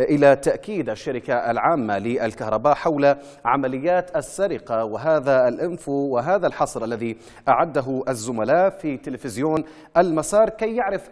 إلى تأكيد الشركة العامة للكهرباء حول عمليات السرقة وهذا الإنفو وهذا الحصر الذي أعده الزملاء في تلفزيون المسار كي يعرف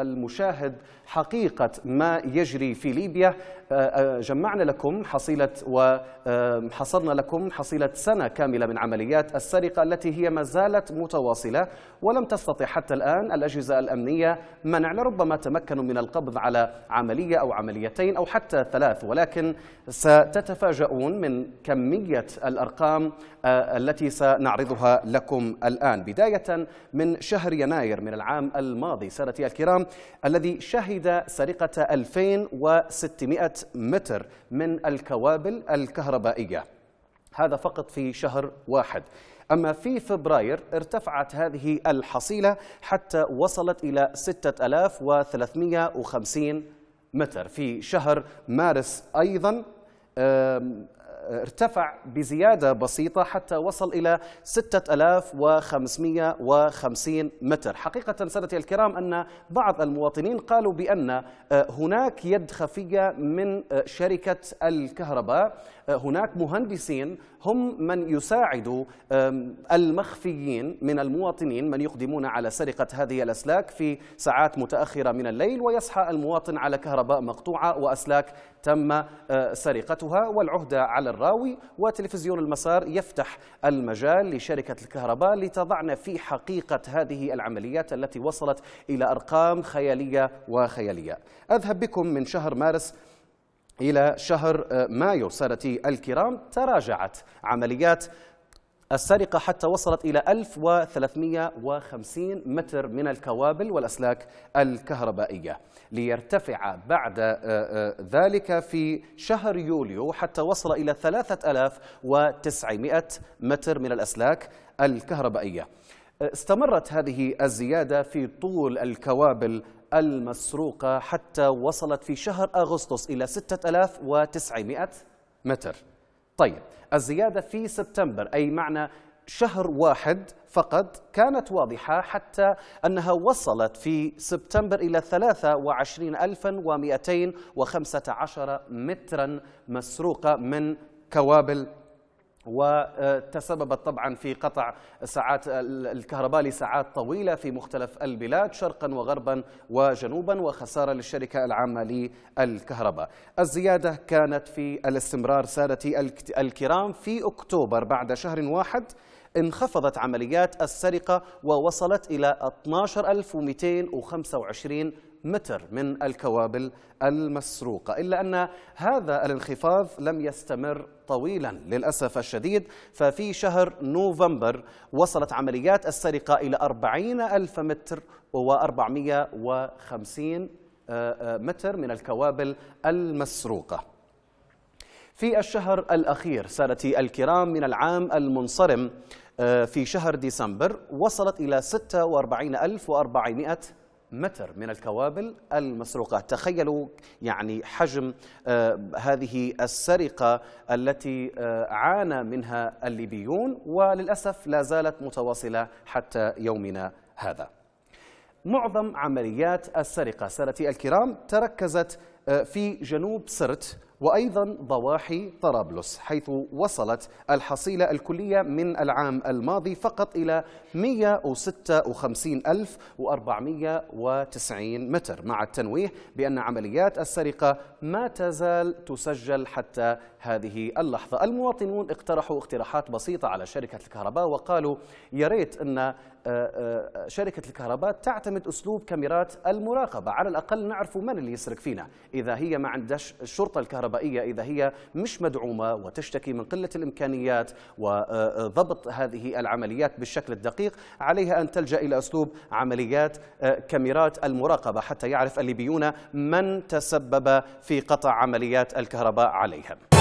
المشاهد حقيقة ما يجري في ليبيا آه، آه، جمعنا لكم حصيلة وحصرنا آه، لكم حصيلة سنة كاملة من عمليات السرقة التي هي ما زالت متواصلة ولم تستطع حتى الآن الأجهزة الأمنية منع لربما تمكنوا من القبض على عملية أو عمليتين مئتين أو حتى ثلاث ولكن ستتفاجؤون من كمية الأرقام آه، التي سنعرضها لكم الآن بداية من شهر يناير من العام الماضي سادتي الكرام الذي شهد سرقة 2600 متر من الكوابل الكهربائية هذا فقط في شهر واحد أما في فبراير ارتفعت هذه الحصيلة حتى وصلت إلى 6350 متر في شهر مارس أيضا ارتفع بزيادة بسيطة حتى وصل إلى 6550 متر حقيقة سادتي الكرام أن بعض المواطنين قالوا بأن آه، هناك يد خفية من آه، شركة الكهرباء هناك مهندسين هم من يساعدوا المخفيين من المواطنين من يقدمون على سرقة هذه الأسلاك في ساعات متأخرة من الليل ويصحى المواطن على كهرباء مقطوعة وأسلاك تم آه، سرقتها والعهدة على الراوي وتلفزيون المسار يفتح المجال لشركة الكهرباء لتضعنا في حقيقة هذه العمليات التي وصلت إلى أرقام خيالية وخيالية أذهب بكم من شهر مارس إلى شهر آه، مايو سادتي الكرام تراجعت عمليات السرقة حتى وصلت إلى 1350 متر من الكوابل والأسلاك الكهربائية ليرتفع بعد آه، آه، ذلك في شهر يوليو حتى وصل إلى 3900 متر من الأسلاك الكهربائية استمرت هذه الزيادة في طول الكوابل المسروقة حتى وصلت في شهر أغسطس إلى 6900 متر طيب الزيادة في سبتمبر أي معنى شهر واحد فقط كانت واضحة حتى أنها وصلت في سبتمبر إلى 23215 مترا مسروقة من كوابل وتسببت طبعا في قطع ساعات الكهرباء لساعات طويله في مختلف البلاد شرقا وغربا وجنوبا وخساره للشركه العامه للكهرباء. الزياده كانت في الاستمرار سادتي الكرام في اكتوبر بعد شهر واحد انخفضت عمليات السرقة ووصلت إلى 12225 متر من الكوابل المسروقة إلا أن هذا الانخفاض لم يستمر طويلا للأسف الشديد ففي شهر نوفمبر وصلت عمليات السرقة إلى 40 ألف متر و450 آه، آه، متر من الكوابل المسروقة في الشهر الأخير سادتي الكرام من العام المنصرم آه، في شهر ديسمبر وصلت إلى 46400 متر من الكوابل المسروقة تخيلوا يعني حجم آه، هذه السرقة التي آه، عانى منها الليبيون وللأسف لا زالت متواصلة حتى يومنا هذا معظم عمليات السرقة سرتي الكرام تركزت في جنوب سرت وأيضا ضواحي طرابلس حيث وصلت الحصيلة الكلية من العام الماضي فقط إلى 156490 متر مع التنويه بأن عمليات السرقة ما تزال تسجل حتى هذه اللحظة المواطنون اقترحوا اقتراحات بسيطة على شركة الكهرباء وقالوا يا ريت أن آه، آه، شركة الكهرباء تعتمد أسلوب كاميرات المراقبة على الأقل نعرف من اللي يسرق فينا إذا هي ما عندش الشرطة الكهرباء الكهربائية إذا هي مش مدعومة وتشتكي من قلة الإمكانيات وضبط هذه العمليات بالشكل الدقيق عليها أن تلجأ إلى أسلوب عمليات آه، كاميرات المراقبة حتى يعرف الليبيون من تسبب في قطع عمليات الكهرباء عليهم